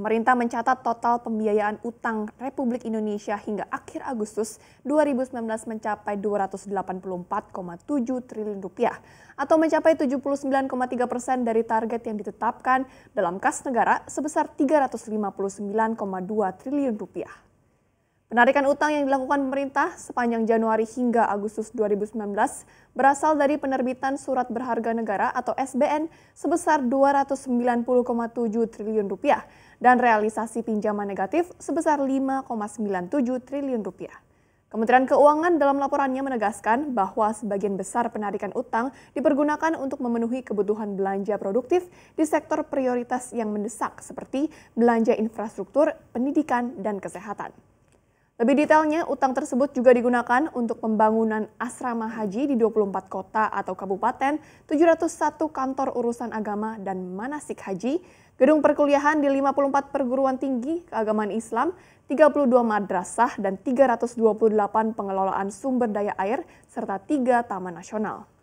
Pemerintah mencatat total pembiayaan utang Republik Indonesia hingga akhir Agustus 2019 mencapai 284,7 triliun rupiah atau mencapai 79,3 persen dari target yang ditetapkan dalam kas negara sebesar 359,2 triliun rupiah. Penarikan utang yang dilakukan pemerintah sepanjang Januari hingga Agustus 2019 berasal dari penerbitan Surat Berharga Negara atau SBN sebesar 290,7 triliun rupiah dan realisasi pinjaman negatif sebesar 5,97 triliun rupiah. Kementerian Keuangan dalam laporannya menegaskan bahwa sebagian besar penarikan utang dipergunakan untuk memenuhi kebutuhan belanja produktif di sektor prioritas yang mendesak seperti belanja infrastruktur, pendidikan, dan kesehatan. Lebih detailnya, utang tersebut juga digunakan untuk pembangunan asrama haji di 24 kota atau kabupaten, 701 kantor urusan agama dan manasik haji, gedung perkuliahan di 54 perguruan tinggi keagamaan Islam, 32 madrasah dan 328 pengelolaan sumber daya air serta tiga taman nasional.